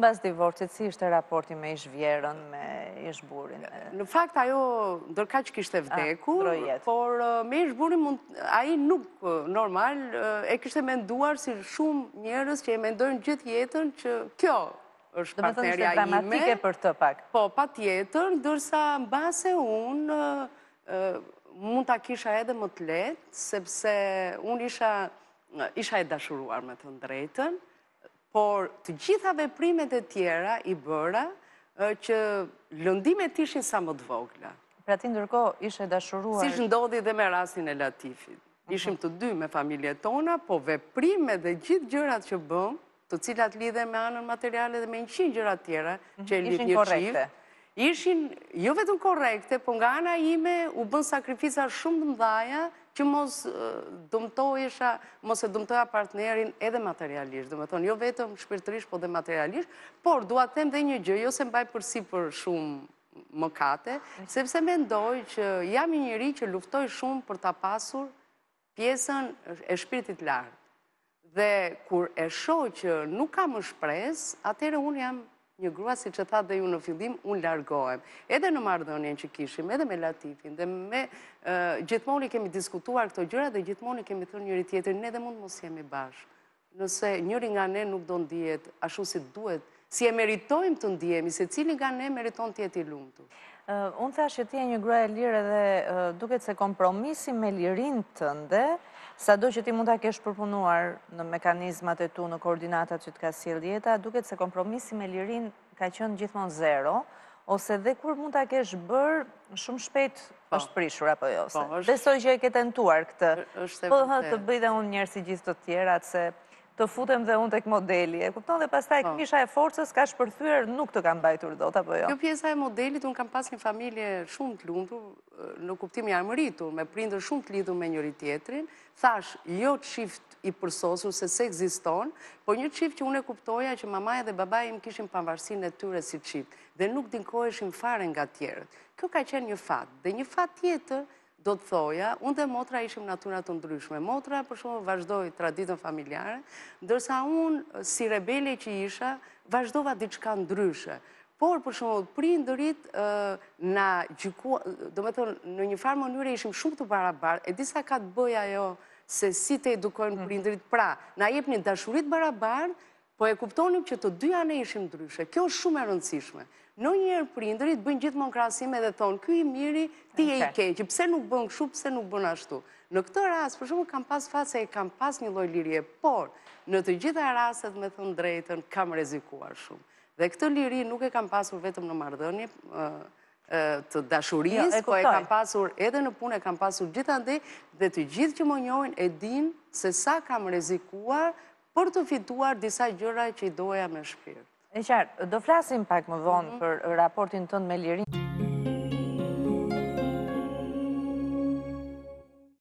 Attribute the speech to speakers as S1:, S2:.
S1: mbas divorcit, si ishte raporti me ish vjerën, me ish burin? Në fakt, ajo, ndërka që kishte ah, vdeku,
S2: por me ish burin, aji nuk normal, e kishte menduar si shumë njerës që e mendojnë gjithë jetën që kjo
S1: është partnerja ime. të nështë dramatike për të pak.
S2: Po, pa tjetër, ndërsa mbase unë, mund të kisha edhe më të letë, sepse unë isha e dashuruar me të ndrejten, por të gjitha veprimet e tjera i bëra që lëndimet ishin sa më të vogla.
S1: Pra ti ndërko ishe dashuruar... Si shë
S2: ndodhi dhe me rasin e Latifit. Mhm. Ishim të dy me familje tona, po veprime dhe gjithë gjërat që bëm, të cilat lidhe me anën materiale dhe me në qinë gjërat tjera, mhm. që e lidhë një qivë, ishin jo vetëm korekte, po nga ana ime u bën sakrifica shumë të mdhaja që mos dëmtojësha, mos e dëmtoja partnerin edhe materialisht, Dëmë me thonë, jo vetëm shpirtërisht, po dhe materialisht, por duat tem dhe një gjë, jo se mbaj përsi për shumë më kate, sepse me ndoj që jam i njëri që luftoj shumë për ta pasur pjesën e shpirtit lartë. Dhe kur e shoj që nuk kam shpres, atere unë jam një grua, si që tha dhe ju në fillim, unë largohem. Edhe në mardonjen që kishim, edhe me Latifin, dhe me... Gjithmoni kemi diskutuar këto gjyra dhe gjithmoni kemi thërë njëri tjetër, ne dhe mund mos jemi bashkë. Nëse njëri nga ne nuk do ndijet, ashtu si duhet, si e
S1: meritojmë të ndijemi, se cili nga ne meriton tjeti lungë të. Unë thashtë që ti e një grua e lirë edhe duket se kompromisi me lirin të ndë, sa do që ti mund të kesh përpunuar në mekanizmat e tu, në koordinatat që të ka siel djeta, duket se kompromisi me lirin ka qënë gjithmon zero, ose dhe kur mund të kesh bërë, shumë shpet po. është prishur apo jose. Jo, po, Besoj që e ke tentuar këtë. Po të bëjde unë njërë si gjithë të tjera, atëse të futem dhe unë të modeli. E kupton dhe pas taj po. këmisha e forcës ka shpërthyrë nuk të kam bajtur dhot, apo jo? Kjo
S2: pjesa e modelit, unë kam pas një familje shumë të lundur, në kuptim një armëritur, me prindër shumë të lidur me njëri tjetrin, thash, jo të shift i përsosur se se existon, po një qift që unë e kuptoja që mamaja dhe babaja im kishin panvarsin e tyre si qift, dhe nuk dinkoheshin fare nga tjerët. Kjo ka qenë një fat, dhe një fat tjetër, do të thoja, unë dhe motra ishim naturat të ndryshme. Motra, për shumë, vazhdoj traditën familjare, dërsa unë, si rebele që isha, vazhdova diçka ndryshe. Por, për shumë, prinë dërit, në gjykua, do me thonë, në një farë mënyre ishim shumë të barabartë, e disa ka të bëja jo se si të edukojnë mm. prinë dërit. Pra, na një dashurit barabartë, Po e kuptonim që të dyja ne ishim dryshe. Kjo është shumë e rëndësishme. Në njërë prindërit bëjnë gjithë mon krasime dhe thonë, kjo i miri, ti e i keqë, pëse nuk bënë këshu, pëse nuk bënë ashtu. Në këtë rrasë, për shumë kam pas fatë se e kam pas një loj lirie, por në të gjitha rraset, me thënë drejten kam rezikuar shumë. Dhe këtë liri nuk e kam pasur vetëm në mardënje të dashuris, jo, po e kam pasur edhe në punë, e kam pasur gjithë andi, dhe të gjithë që më njojnë e din se sa kam rezikuar për të fituar disa gjëra që i doja me shpirë. E qartë,
S1: do flasim pak më vonë mhm. për raportin tënë me lirinë.